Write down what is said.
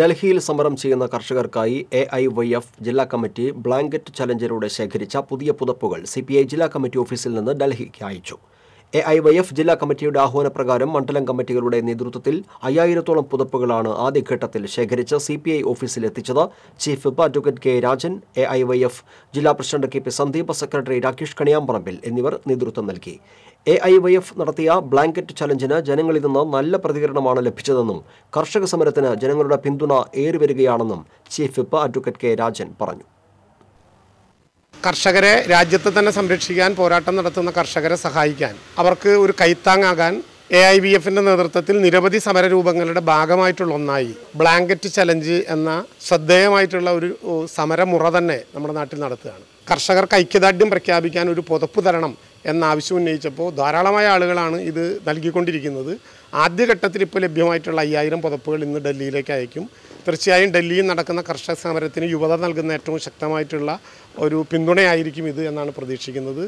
ഡൽഹിയിൽ സമരം ചെയ്യുന്ന കർഷകർക്കായി എ ഐ വൈ എഫ് ജില്ലാ കമ്മിറ്റി ബ്ലാങ്കറ്റ് ചലഞ്ചിലൂടെ ശേഖരിച്ച പുതിയ പുതപ്പുകൾ സി ജില്ലാ കമ്മിറ്റി ഓഫീസിൽ നിന്ന് ഡൽഹിക്ക് അയച്ചു എ ഐ വൈ എഫ് ജില്ലാ കമ്മിറ്റിയുടെ പ്രകാരം മണ്ഡലം കമ്മിറ്റികളുടെ നേതൃത്വത്തിൽ അയ്യായിരത്തോളം പുതപ്പുകളാണ് ആദ്യഘട്ടത്തിൽ ശേഖരിച്ച് സി പി ഐ ഓഫീസിൽ എത്തിച്ചത് chief whip advocate K Rajan A I Y F ജില്ലാ president K P Sandeep secretary Rakesh Kaniyamparambil എന്നിവർ നേതൃത്വം നൽകി എ ഐ വൈ എഫ് നടത്തിയ ബ്ലാങ്കറ്റ് ചലഞ്ചിന് ജനങ്ങളിൽ നിന്ന് നല്ല പ്രതികരണമാണ് ലഭിച്ചതെന്നും കർഷക സമരത്തിന് ജനങ്ങളുടെ പിന്തുണ ഏറിവരികയാണെന്നും chief whip advocate K Rajan പറഞ്ഞു കർഷകരെ രാജ്യത്തെ തന്നെ സംരക്ഷിക്കാൻ പോരാട്ടം നടത്തുന്ന കർഷകരെ സഹായിക്കാൻ അവർക്ക് ഒരു കൈത്താങ്ങാകാൻ എ ഐ ബി എഫിൻ്റെ നേതൃത്വത്തിൽ നിരവധി സമരരൂപങ്ങളുടെ ഭാഗമായിട്ടുള്ള ഒന്നായി ബ്ലാങ്കറ്റ് ചലഞ്ച് എന്ന ശ്രദ്ധേയമായിട്ടുള്ള ഒരു സമരമുറ തന്നെ നമ്മുടെ നാട്ടിൽ നടത്തുകയാണ് കർഷകർക്ക് ഐക്യദാർഢ്യം പ്രഖ്യാപിക്കാൻ ഒരു പുതപ്പ് തരണം എന്നാവശ്യം ഉന്നയിച്ചപ്പോൾ ധാരാളമായ ആളുകളാണ് ഇത് നൽകിക്കൊണ്ടിരിക്കുന്നത് ആദ്യഘട്ടത്തിൽ ഇപ്പോൾ ലഭ്യമായിട്ടുള്ള അയ്യായിരം പുതപ്പുകൾ ഇന്ന് ഡൽഹിയിലേക്ക് അയക്കും തീർച്ചയായും ഡൽഹിയിൽ നടക്കുന്ന കർഷക സമരത്തിന് യുവത നൽകുന്ന ഏറ്റവും ശക്തമായിട്ടുള്ള ഒരു പിന്തുണയായിരിക്കും ഇത് എന്നാണ് പ്രതീക്ഷിക്കുന്നത്